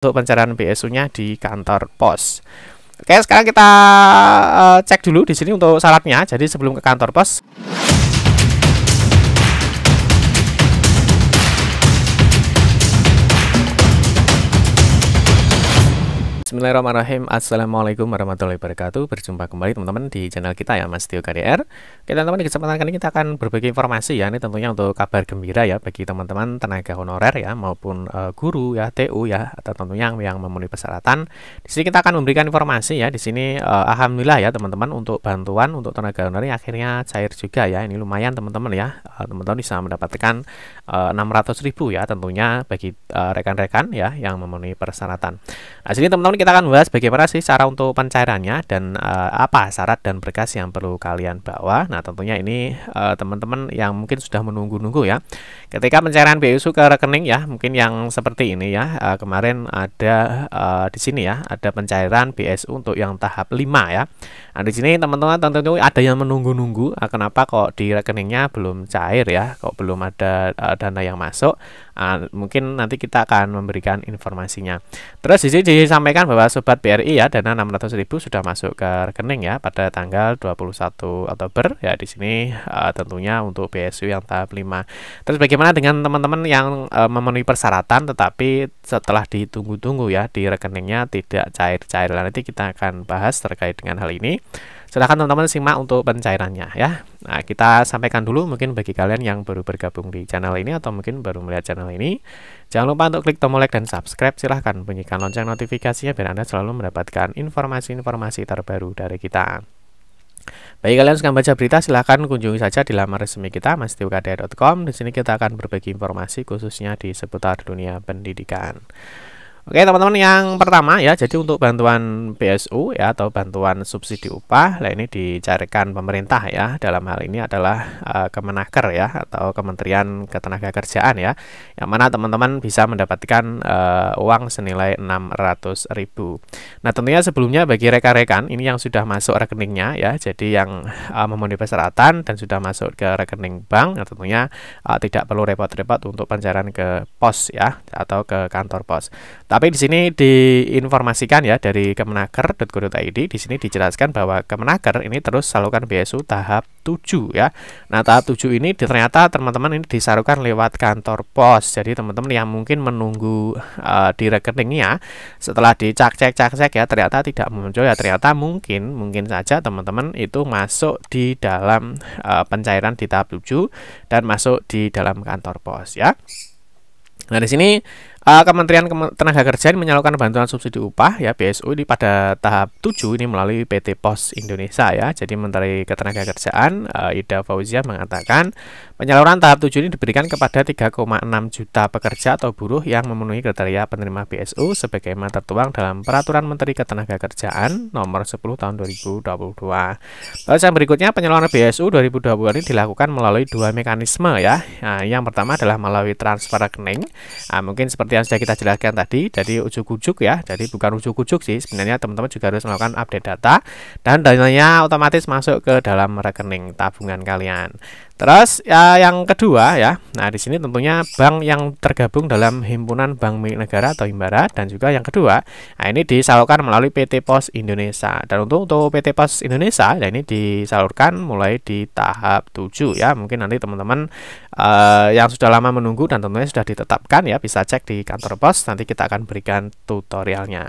untuk pencarian BSU-nya di kantor pos. Oke, sekarang kita uh, cek dulu di sini untuk syaratnya. Jadi sebelum ke kantor pos Bismillahirrahmanirrahim Assalamualaikum warahmatullahi wabarakatuh Berjumpa kembali teman-teman di channel kita ya Mas Tio KDR Oke teman-teman di kesempatan kali ini kita akan berbagi informasi ya Ini tentunya untuk kabar gembira ya Bagi teman-teman tenaga honorer ya Maupun uh, guru ya, TU ya Atau tentunya yang, yang memenuhi persyaratan Di sini kita akan memberikan informasi ya Di sini uh, Alhamdulillah ya teman-teman Untuk bantuan untuk tenaga honorer akhirnya cair juga ya Ini lumayan teman-teman ya eh, Teman-teman uh, teman -teman bisa mendapatkan Eh, enam 600 ribu ya tentunya bagi rekan eh, rekan-rekan ya yang memenuhi persyaratan. Nah, sini teman-teman kita akan bahas bagaimana sih cara untuk pencairannya dan uh, apa syarat dan berkas yang perlu kalian bawa. Nah, tentunya ini teman teman-teman yang mungkin sudah menunggu-nunggu ya. Ketika pencairan BSU ke rekening ya, mungkin yang seperti ini ya. Uh, kemarin ada uh, di sini ya, ada pencairan BSU untuk yang tahap 5 ya. Nah, di sini teman-teman tentunya ada yang menunggu-nunggu, uh, kenapa kok di rekeningnya belum cair ya, kok belum ada uh, dana yang masuk uh, mungkin nanti kita akan memberikan informasinya terus di sini disampaikan bahwa sobat BRI ya dana 600.000 sudah masuk ke rekening ya pada tanggal 21 Oktober ya di sini uh, tentunya untuk BSU yang tahap 5 terus bagaimana dengan teman-teman yang uh, memenuhi persyaratan tetapi setelah ditunggu-tunggu ya di rekeningnya tidak cair-cair nanti kita akan bahas terkait dengan hal ini Silahkan teman-teman simak untuk pencairannya ya. Nah, kita sampaikan dulu mungkin bagi kalian yang baru bergabung di channel ini atau mungkin baru melihat channel ini. Jangan lupa untuk klik tombol like dan subscribe. Silahkan bunyikan lonceng notifikasinya biar Anda selalu mendapatkan informasi-informasi terbaru dari kita. Baik kalian yang suka baca berita, silahkan kunjungi saja di laman resmi kita mastiwkda.com. Di sini kita akan berbagi informasi khususnya di seputar dunia pendidikan. Oke teman-teman yang pertama ya jadi untuk bantuan PSU ya atau bantuan subsidi upah lah ini dicarikan pemerintah ya dalam hal ini adalah uh, Kemenaker ya atau Kementerian Ketenagakerjaan ya yang mana teman-teman bisa mendapatkan uh, uang senilai 600.000. Nah tentunya sebelumnya bagi rekan-rekan ini yang sudah masuk rekeningnya ya jadi yang uh, memenuhi persyaratan dan sudah masuk ke rekening bank nah, tentunya uh, tidak perlu repot-repot untuk pencarian ke pos ya atau ke kantor pos. Tapi tapi di sini diinformasikan ya dari kemenaker.go.id di sini dijelaskan bahwa Kemenaker ini terus salurkan BSU tahap 7 ya. Nah, tahap 7 ini ternyata teman-teman ini disalurkan lewat kantor pos. Jadi teman-teman yang mungkin menunggu uh, di rekeningnya setelah dicak cek cak cek ya ternyata tidak muncul ya ternyata mungkin mungkin saja teman-teman itu masuk di dalam uh, pencairan di tahap 7 dan masuk di dalam kantor pos ya. Nah, di sini Uh, Kementerian Tenaga Kerja ini menyalurkan bantuan subsidi upah ya BSU ini pada tahap 7 ini melalui PT Pos Indonesia ya. Jadi Menteri Ketenagakerjaan uh, eh, Ida Fauzia mengatakan penyaluran tahap 7 ini diberikan kepada 3,6 juta pekerja atau buruh yang memenuhi kriteria penerima BSU sebagaimana tertuang dalam Peraturan Menteri Ketenagakerjaan Nomor 10 Tahun 2022. Lalu yang berikutnya penyaluran BSU 2022 ini dilakukan melalui dua mekanisme ya. Nah, yang pertama adalah melalui transfer rekening. Nah, mungkin seperti seperti yang sudah kita jelaskan tadi jadi ujuk-ujuk ya jadi bukan ujuk-ujuk sih sebenarnya teman-teman juga harus melakukan update data dan dananya otomatis masuk ke dalam rekening tabungan kalian Terus ya, yang kedua ya, nah di sini tentunya bank yang tergabung dalam himpunan bank milik negara atau Himbara dan juga yang kedua, nah ini disalurkan melalui PT Pos Indonesia. Dan untuk untuk PT Pos Indonesia, ya ini disalurkan mulai di tahap 7 ya. Mungkin nanti teman-teman uh, yang sudah lama menunggu dan tentunya sudah ditetapkan ya bisa cek di kantor pos nanti kita akan berikan tutorialnya.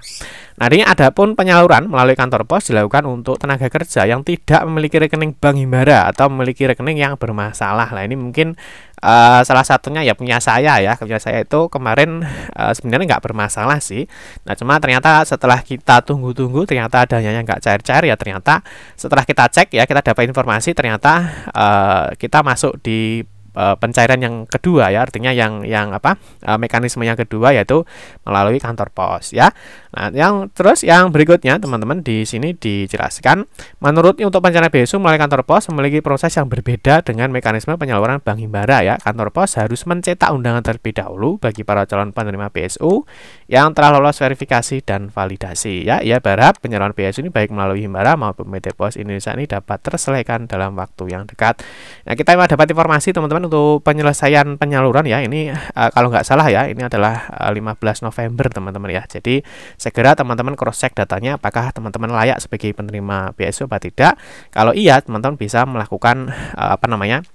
Nah, ada pun penyaluran melalui kantor pos dilakukan untuk tenaga kerja yang tidak memiliki rekening bank Himbara atau memiliki rekening yang bermasalah. Nah, ini mungkin uh, salah satunya ya punya saya ya. Punya saya itu kemarin uh, sebenarnya nggak bermasalah sih. Nah, cuma ternyata setelah kita tunggu-tunggu ternyata adanya yang nggak cair-cair ya ternyata setelah kita cek ya kita dapat informasi ternyata uh, kita masuk di Eh, pencairan yang kedua ya artinya yang yang apa eh, mekanisme yang kedua yaitu melalui kantor pos ya nah yang terus yang berikutnya teman-teman di sini dijelaskan menurutnya untuk pencairan BSU melalui kantor pos memiliki proses yang berbeda dengan mekanisme penyaluran bank himbara ya kantor pos harus mencetak undangan terlebih dahulu bagi para calon penerima BSU yang telah lolos verifikasi dan validasi ya ya berharap penyaluran BSU ini baik melalui himbara maupun PT Pos Indonesia ini dapat terselesaikan dalam waktu yang dekat nah kita dapat informasi teman-teman teman-teman untuk penyelesaian penyaluran ya ini uh, kalau nggak salah ya ini adalah uh, eh, 15 November teman-teman ya jadi segera teman-teman cross check datanya apakah teman-teman layak sebagai penerima BSU atau tidak kalau iya teman-teman bisa melakukan uh, apa namanya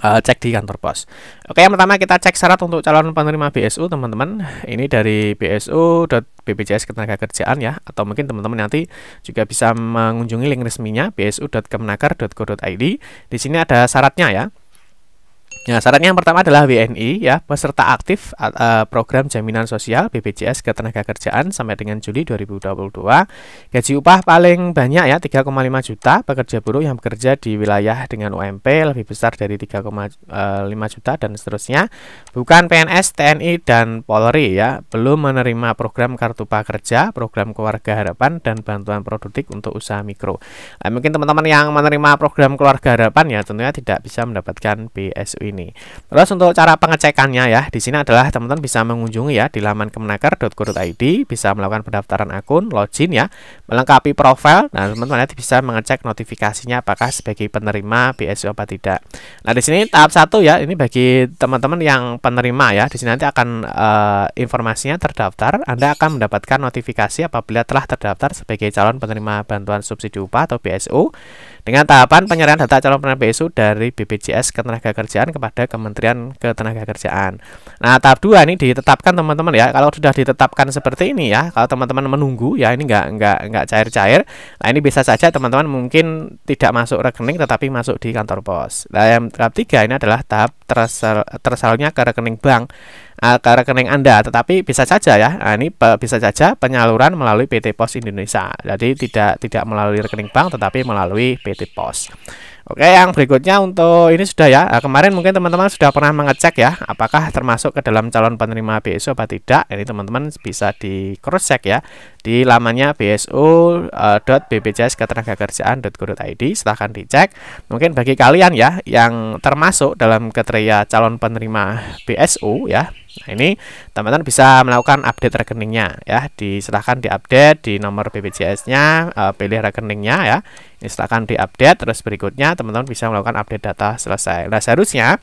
uh, cek di kantor pos. Oke, yang pertama kita cek syarat untuk calon penerima BSU, teman-teman. Ini dari BPJS ketenagakerjaan ya, atau mungkin teman-teman nanti juga bisa mengunjungi link resminya bsu.kemenaker.go.id Di sini ada syaratnya ya. Nah, syaratnya yang pertama adalah WNI ya, peserta aktif uh, program jaminan sosial BPJS Ketenagakerjaan sampai dengan Juli 2022. Gaji upah paling banyak ya 3,5 juta pekerja buruh yang bekerja di wilayah dengan UMP lebih besar dari 3,5 eh, juta dan seterusnya. Bukan PNS, TNI dan Polri ya, belum menerima program kartu prakerja, program keluarga harapan dan bantuan produktif untuk usaha mikro. Nah, mungkin teman-teman yang menerima program keluarga harapan ya tentunya tidak bisa mendapatkan BSU ini ini. Terus untuk cara pengecekannya ya, di sini adalah teman-teman bisa mengunjungi ya di laman kemenaker.go.id, bisa melakukan pendaftaran akun, login ya, melengkapi profil. Nah, teman-teman nanti bisa mengecek notifikasinya apakah sebagai penerima BSU apa tidak. Nah, di sini tahap satu ya, ini bagi teman-teman yang penerima ya, di sini nanti akan e, informasinya terdaftar, Anda akan mendapatkan notifikasi apabila telah terdaftar sebagai calon penerima bantuan subsidi upah atau BSU dengan tahapan penyerahan data calon penerima BSU dari BPJS Ketenagakerjaan kepada Kementerian Ketenagakerjaan. Nah, tahap dua ini ditetapkan teman-teman ya. Kalau sudah ditetapkan seperti ini ya, kalau teman-teman menunggu ya ini enggak enggak enggak cair-cair. Nah, ini bisa saja teman-teman mungkin tidak masuk rekening tetapi masuk di kantor pos. Nah, yang tahap tiga ini adalah tahap tersal tersalnya ke rekening bank uh, ke rekening Anda, tetapi bisa saja ya. Nah, ini bisa saja penyaluran melalui PT Pos Indonesia. Jadi tidak tidak melalui rekening bank tetapi melalui PT Pos. Oke, yang berikutnya untuk ini sudah ya. Eh, kemarin mungkin teman-teman sudah pernah mengecek ya, apakah termasuk ke dalam calon penerima BSO atau tidak. Ini teman-teman bisa di cross check ya di lamanya bso.bpjsketenagakerjaan.go.id. Silahkan dicek. Mungkin bagi kalian ya yang termasuk dalam kriteria calon penerima BSO ya, Nah, ini teman-teman bisa melakukan update rekeningnya ya. Diserahkan diupdate di nomor BPJS-nya, e, eh, pilih rekeningnya ya. Ini silahkan diupdate terus berikutnya teman-teman bisa melakukan update data selesai. Nah, seharusnya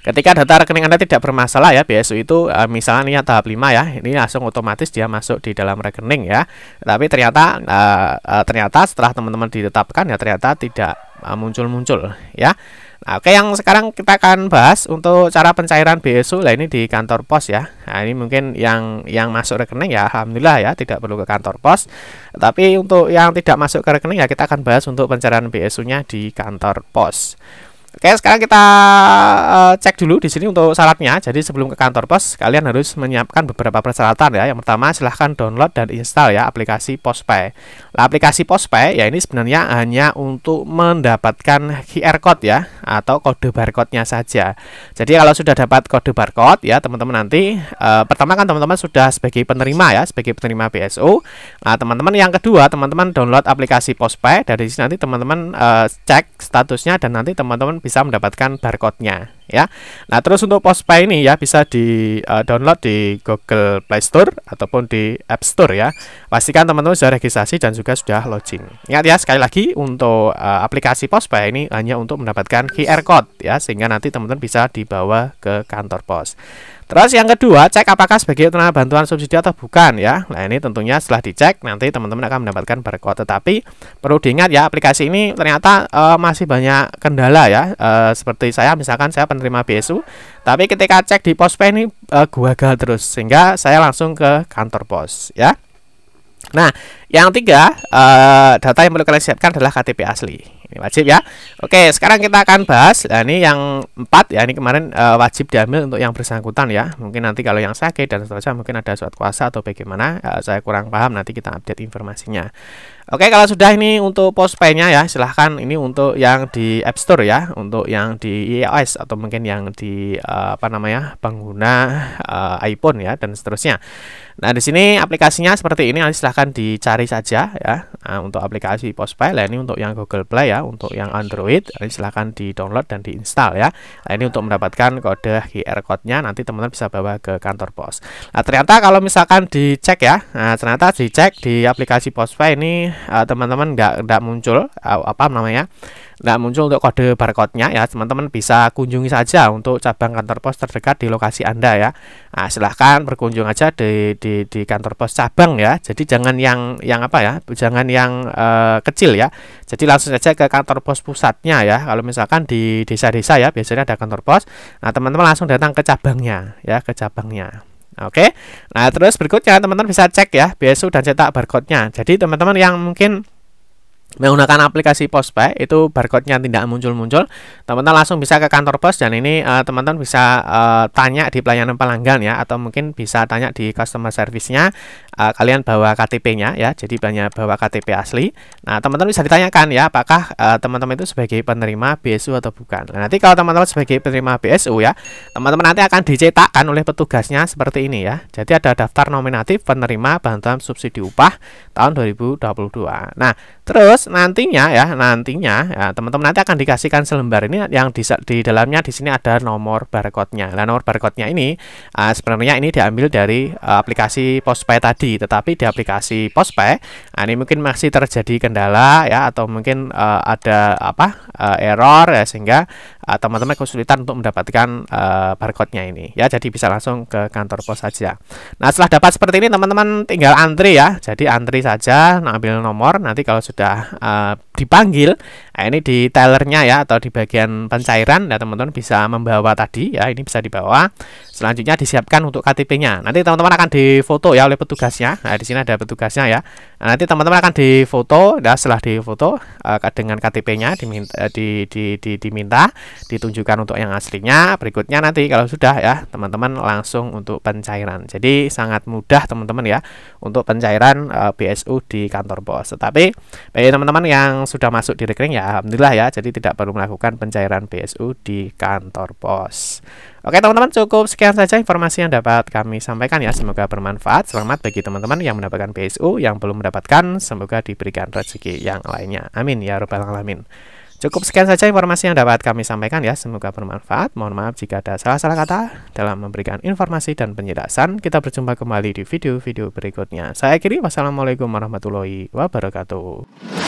Ketika data rekening Anda tidak bermasalah ya, BSU itu e, misalnya ini tahap 5 ya, ini langsung otomatis dia masuk di dalam rekening ya. Tapi ternyata e, e, ternyata setelah teman-teman ditetapkan ya ternyata tidak muncul-muncul ya. Nah, oke yang sekarang kita akan bahas untuk cara pencairan BSU lah ini di kantor pos ya. Nah, ini mungkin yang yang masuk rekening ya alhamdulillah ya tidak perlu ke kantor pos. Tapi untuk yang tidak masuk ke rekening ya kita akan bahas untuk pencairan BSU-nya di kantor pos. Oke, sekarang kita uh, cek dulu di sini untuk syaratnya. Jadi sebelum ke kantor pos, kalian harus menyiapkan beberapa persyaratan ya. Yang pertama, silahkan download dan install ya aplikasi PosPay. Nah, aplikasi PosPay ya ini sebenarnya hanya untuk mendapatkan QR code ya atau kode barcode-nya saja. Jadi kalau sudah dapat kode barcode ya teman-teman nanti uh, pertama kan teman-teman sudah sebagai penerima ya, sebagai penerima BSO. Nah, teman-teman yang kedua, teman-teman download aplikasi PosPay dari sini nanti teman-teman uh, cek statusnya dan nanti teman-teman bisa mendapatkan barcode-nya ya. Nah, terus untuk Postpay ini ya bisa di-download eh, di Google Play Store ataupun di App Store ya. Pastikan teman-teman sudah registrasi dan juga sudah login. Ingat ya sekali lagi untuk uh, aplikasi Postpay ini hanya untuk mendapatkan QR code ya sehingga nanti teman-teman bisa dibawa ke kantor pos. Terus yang kedua, cek apakah sebagai tenaga bantuan subsidi atau bukan ya. Nah, ini tentunya setelah dicek nanti teman-teman akan mendapatkan barcode. Tetapi perlu diingat ya, aplikasi ini ternyata e, masih banyak kendala ya. E, seperti saya misalkan saya penerima BSU, tapi ketika cek di pos ini e, gagal terus sehingga saya langsung ke kantor pos ya. Nah, yang tiga, e, data yang perlu kalian siapkan adalah KTP asli ini wajib ya oke sekarang kita akan bahas nah, ini yang empat ya ini kemarin e, wajib diambil untuk yang bersangkutan ya mungkin nanti kalau yang sakit dan seterusnya mungkin ada surat kuasa atau bagaimana e, saya kurang paham nanti kita update informasinya Oke kalau sudah ini untuk postpay-nya ya silahkan ini untuk yang di App Store ya untuk yang di iOS atau mungkin yang di eh, apa namanya pengguna uh, iPhone ya dan seterusnya. Nah di sini aplikasinya seperti ini silahkan dicari saja ya nah, untuk aplikasi postpay. Nah, ini untuk yang Google Play ya untuk yang Android nanti silahkan di download dan diinstal ya. Nah, ini untuk mendapatkan kode QR code-nya nanti teman-teman bisa bawa ke kantor pos. Nah ternyata kalau misalkan dicek ya, nah ternyata dicek di aplikasi postpay ini Eh, teman-teman nggak nggak muncul uh, apa namanya nggak muncul untuk kode barcode-nya ya teman-teman bisa kunjungi saja untuk cabang kantor pos terdekat di lokasi anda ya nah, silahkan berkunjung aja di, di di kantor pos cabang ya jadi jangan yang yang apa ya jangan yang uh, kecil ya jadi langsung saja ke kantor pos pusatnya ya kalau misalkan di desa-desa ya biasanya ada kantor pos nah teman-teman langsung datang ke cabangnya ya ke cabangnya Oke. Nah, terus berikutnya teman-teman bisa cek ya, besok dan cetak barcode-nya. Jadi teman-teman yang mungkin menggunakan aplikasi Postpay itu barcode-nya tidak muncul-muncul, teman-teman langsung bisa ke kantor pos dan ini eh, teman-teman uh, bisa uh, tanya di pelayanan pelanggan ya atau mungkin bisa tanya di customer service-nya uh, kalian bawa KTP-nya ya, jadi banyak bawa KTP asli. Nah, teman-teman bisa ditanyakan ya apakah teman-teman uh, itu sebagai penerima BSU atau bukan. Nah, nanti kalau teman-teman sebagai penerima BSU ya, teman-teman nanti akan dicetakkan oleh petugasnya seperti ini ya. Jadi ada daftar nominatif penerima bantuan subsidi upah tahun 2022. Nah, terus Terus nantinya ya, nantinya ya teman-teman nanti akan dikasihkan selembar ini yang di, di dalamnya di sini ada nomor barcode-nya. Nah, nomor barcode-nya ini uh, sebenarnya ini diambil dari uh, aplikasi pospay tadi, tetapi di aplikasi pospay nah, ini mungkin masih terjadi kendala ya atau mungkin uh, ada apa uh, error ya sehingga teman-teman uh, kesulitan untuk mendapatkan uh, barcode-nya ini ya jadi bisa langsung ke kantor pos saja nah setelah dapat seperti ini teman-teman tinggal antri ya jadi antri saja ambil nomor nanti kalau sudah uh, dipanggil nah, ini di tellernya ya atau di bagian pencairan ya teman-teman bisa membawa tadi ya ini bisa dibawa selanjutnya disiapkan untuk KTP-nya nanti teman-teman akan difoto ya oleh petugasnya nah di sini ada petugasnya ya nah, nanti teman-teman akan difoto ya setelah difoto uh, dengan KTP-nya diminta di, di, di, diminta ditunjukkan untuk yang aslinya berikutnya nanti kalau sudah ya teman-teman langsung untuk pencairan jadi sangat mudah teman-teman ya untuk pencairan uh, BSU di kantor pos tetapi bagi teman-teman yang sudah masuk di rekening ya alhamdulillah ya jadi tidak perlu melakukan pencairan BSU di kantor pos Oke teman-teman cukup sekian saja informasi yang dapat kami sampaikan ya semoga bermanfaat selamat bagi teman-teman yang mendapatkan BSU yang belum mendapatkan semoga diberikan rezeki yang lainnya amin ya robbal alamin Cukup sekian saja informasi yang dapat kami sampaikan ya. Semoga bermanfaat. Mohon maaf jika ada salah-salah kata dalam memberikan informasi dan penjelasan. Kita berjumpa kembali di video-video berikutnya. Saya akhiri. Wassalamualaikum warahmatullahi wabarakatuh.